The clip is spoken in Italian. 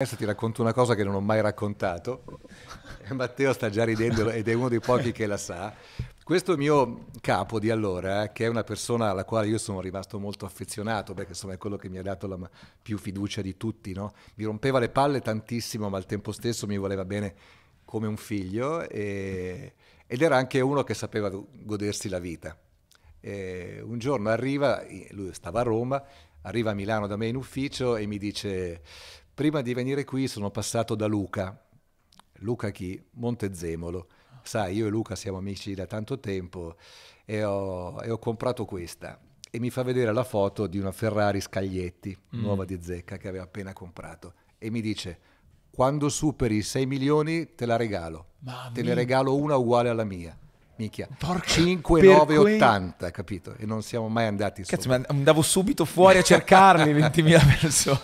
Adesso ti racconto una cosa che non ho mai raccontato. Matteo sta già ridendo ed è uno dei pochi che la sa. Questo mio capo di allora, eh, che è una persona alla quale io sono rimasto molto affezionato, perché insomma è quello che mi ha dato la più fiducia di tutti, no? mi rompeva le palle tantissimo, ma al tempo stesso mi voleva bene come un figlio e, ed era anche uno che sapeva godersi la vita. E un giorno arriva, lui stava a Roma, arriva a Milano da me in ufficio e mi dice Prima di venire qui sono passato da Luca, Luca chi? Montezemolo. Sai, io e Luca siamo amici da tanto tempo e ho, e ho comprato questa e mi fa vedere la foto di una Ferrari Scaglietti, mm. nuova di zecca, che aveva appena comprato e mi dice quando superi i 6 milioni te la regalo, Mamma te ne regalo una uguale alla mia. Minchia, 5,980, quei... capito? E non siamo mai andati Cazzo, sopra. andavo subito fuori a cercarli 20.000 persone.